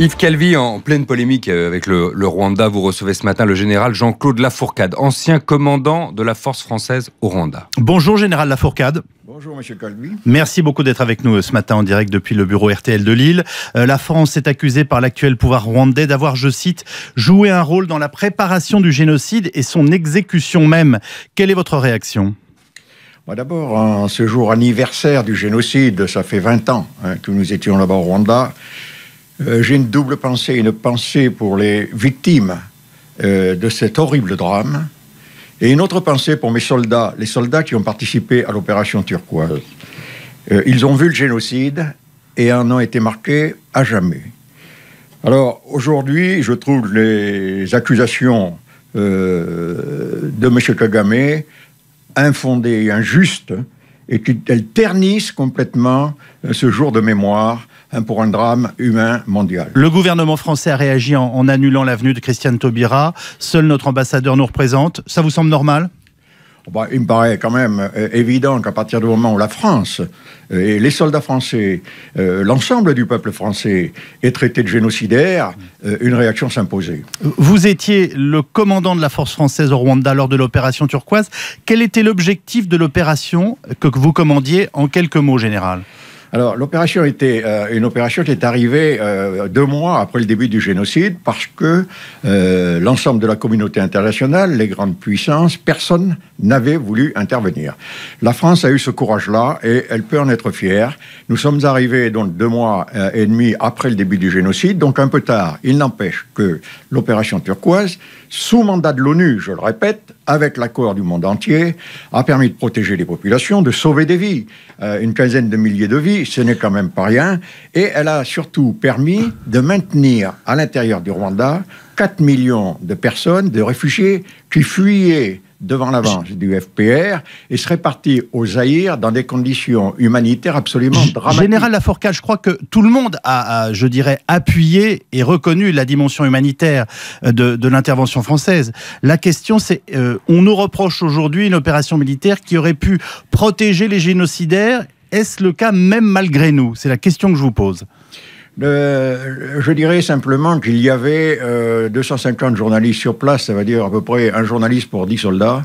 Yves Calvi, en pleine polémique euh, avec le, Rwanda, vous recevez ce matin le général Jean-Claude Lafourcade, ancien commandant de la force française au Rwanda. Bonjour général Lafourcade. Bonjour Monsieur Calvi. Merci beaucoup d'être avec nous ce matin en direct depuis le bureau RTL de Lille. Euh, la France est accusée par l'actuel pouvoir rwandais d'avoir, je cite, joué un rôle dans la préparation du génocide et son exécution même. Quelle est votre réaction D'abord, en ce jour anniversaire du génocide, ça fait 20 ans hein, que nous étions là-bas au Rwanda. Euh, j'ai une double pensée, une pensée pour les victimes euh, de cet horrible drame, et une autre pensée pour mes soldats, les soldats qui ont participé à l'opération turquoise. Euh, ils ont vu le génocide et en ont été marqués à jamais. Alors aujourd'hui, je trouve les accusations de M. Kagame infondées et injustes et qu'elles ternissent complètement ce jour de mémoire Hein, pour un drame humain mondial. Le gouvernement français a réagi en, annulant l'avenue de Christiane Taubira. Seul notre ambassadeur nous représente. Ça vous semble normal oh ben, il me paraît quand même euh, évident qu'à partir du moment où la France euh, et les soldats français, euh, l'ensemble du peuple français est traité de génocidaire, une réaction s'imposait. Vous étiez le commandant de la force française au Rwanda lors de l'opération turquoise. Quel était l'objectif de l'opération que vous commandiez en quelques mots, général alors, l'opération était euh, une opération qui est arrivée euh, deux mois après le début du génocide parce que euh, l'ensemble de la communauté internationale, les grandes puissances, personne n'avait voulu intervenir. La France a eu ce courage-là et elle peut en être fière. Nous sommes arrivés donc deux mois et demi après le début du génocide, donc un peu tard. Il n'empêche que l'opération turquoise, sous mandat de l'ONU, je le répète, avec l'accord du monde entier, a permis de protéger les populations, de sauver des vies. Euh, une quinzaine de milliers de vies, ce n'est quand même pas rien. Et elle a surtout permis de maintenir à l'intérieur du Rwanda 4 millions de personnes, de réfugiés qui fuyaient devant l'avance du FPR et serait parti au Zaïre dans des conditions humanitaires absolument dramatiques. Général Laforcade, je crois que tout le monde a, je dirais, appuyé et reconnu la dimension humanitaire euh, de, l'intervention française. La question, c'est, euh, on nous reproche aujourd'hui une opération militaire qui aurait pu protéger les génocidaires. Est-ce le cas même malgré nous C'est la question que je vous pose je dirais simplement qu'il y avait 250 euh, journalistes sur place, ça veut dire à peu près un journaliste pour 10 soldats,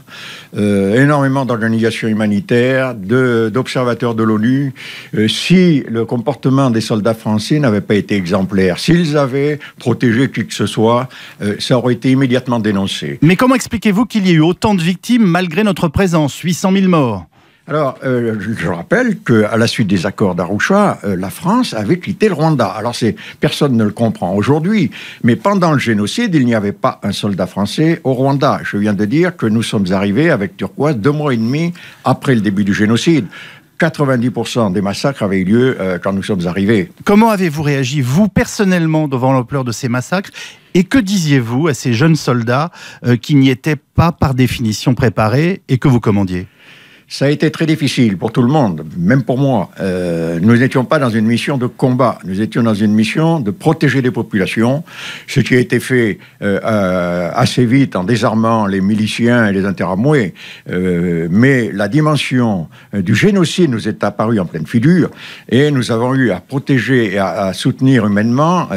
euh, énormément d'organisations humanitaires, d'observateurs de, l'ONU. Euh, si le comportement des soldats français n'avait pas été exemplaire, s'ils avaient protégé qui que ce soit, ça aurait été immédiatement dénoncé. Mais comment expliquez-vous qu'il y ait eu autant de victimes malgré notre présence 800 000 morts alors, euh, je rappelle qu'à la suite des accords d'Arusha, euh, la France avait quitté le Rwanda. Alors, personne ne le comprend aujourd'hui, mais pendant le génocide, il n'y avait pas un soldat français au Rwanda. Je viens de dire que nous sommes arrivés avec Turquoise deux mois et demi après le début du génocide. 90% des massacres avaient eu lieu euh, quand nous sommes arrivés. Comment avez-vous réagi, vous, personnellement, devant l'ampleur de ces massacres Et que disiez-vous à ces jeunes soldats qui n'y étaient pas, par définition, préparés et que vous commandiez ça a été très difficile pour tout le monde, même pour moi. Euh, nous n'étions pas dans une mission de combat, nous étions dans une mission de protéger les populations, ce qui a été fait euh, euh, assez vite en désarmant les miliciens et les interamoués. mais la dimension du génocide nous est apparue en pleine figure et nous avons eu à protéger et à, à soutenir humainement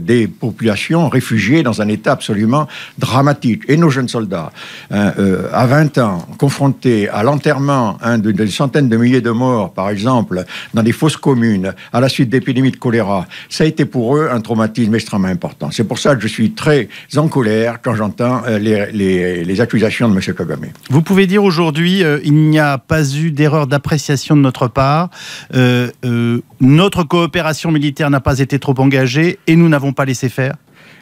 des populations réfugiées dans un état absolument dramatique. Et nos jeunes soldats, hein, à 20 ans, confrontés à l'enterrement d'une hein, de, centaines de milliers de morts, par exemple, dans des fausses communes, à la suite d'épidémies de choléra, ça a été pour eux un traumatisme extrêmement important. C'est pour ça que je suis très en colère quand j'entends euh, les, accusations de M. Kagame. Vous pouvez dire aujourd'hui, euh, il n'y a pas eu d'erreur d'appréciation de notre part, euh, notre coopération militaire n'a pas été trop engagée et nous n'avons pas laissé faire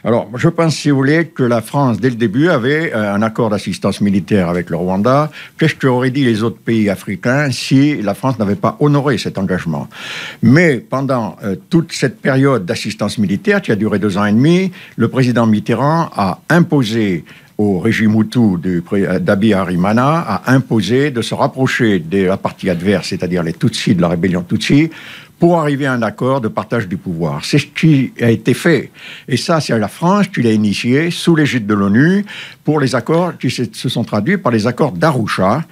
alors, je pense, si vous voulez, que la France, dès le début, avait euh, un accord d'assistance militaire avec le Rwanda. Qu'est-ce que auraient dit les autres pays africains si la France n'avait pas honoré cet engagement Mais pendant euh, toute cette période d'assistance militaire, qui a duré deux ans et demi, le président Mitterrand a imposé au régime Hutu euh, d'Abi Harimana a imposé de se rapprocher de la partie adverse, c'est-à-dire les Tutsis de la rébellion Tutsi, pour arriver à un accord de partage du pouvoir. C'est ce qui a été fait. Et ça, c'est la France qui l'a initié sous l'égide de l'ONU pour les accords qui se sont traduits par les accords d'Arusha,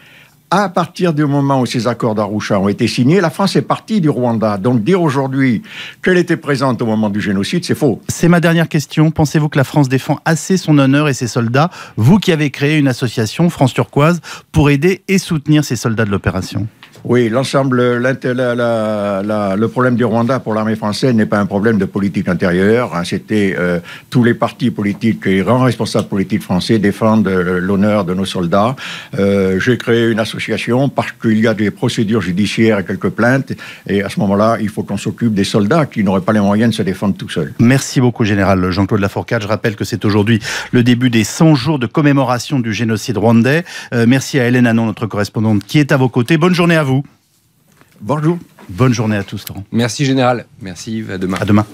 à partir du moment où ces accords d'Arusha ont été signés, la France est partie du Rwanda. Donc dire aujourd'hui qu'elle était présente au moment du génocide, c'est faux. C'est ma dernière question. Pensez-vous que la France défend assez son honneur et ses soldats Vous qui avez créé une association France turquoise pour aider et soutenir ces soldats de l'opération oui, l'ensemble, le problème du Rwanda pour l'armée française n'est pas un problème de politique intérieure. Hein. C'était euh, tous les partis politiques et grands responsables politiques français défendent euh, l'honneur de nos soldats. Euh, j'ai créé une association parce qu'il y a des procédures judiciaires et quelques plaintes. Et à ce moment-là, il faut qu'on s'occupe des soldats qui n'auraient pas les moyens de se défendre tout seuls. Merci beaucoup, Général Jean-Claude Lafourcade. Je rappelle que c'est aujourd'hui le début des 100 jours de commémoration du génocide rwandais. merci à Hélène Anon, notre correspondante, qui est à vos côtés. Bonne journée à vous. Bonjour. Bonne journée à tous, Merci, Général. Merci, À demain. À demain.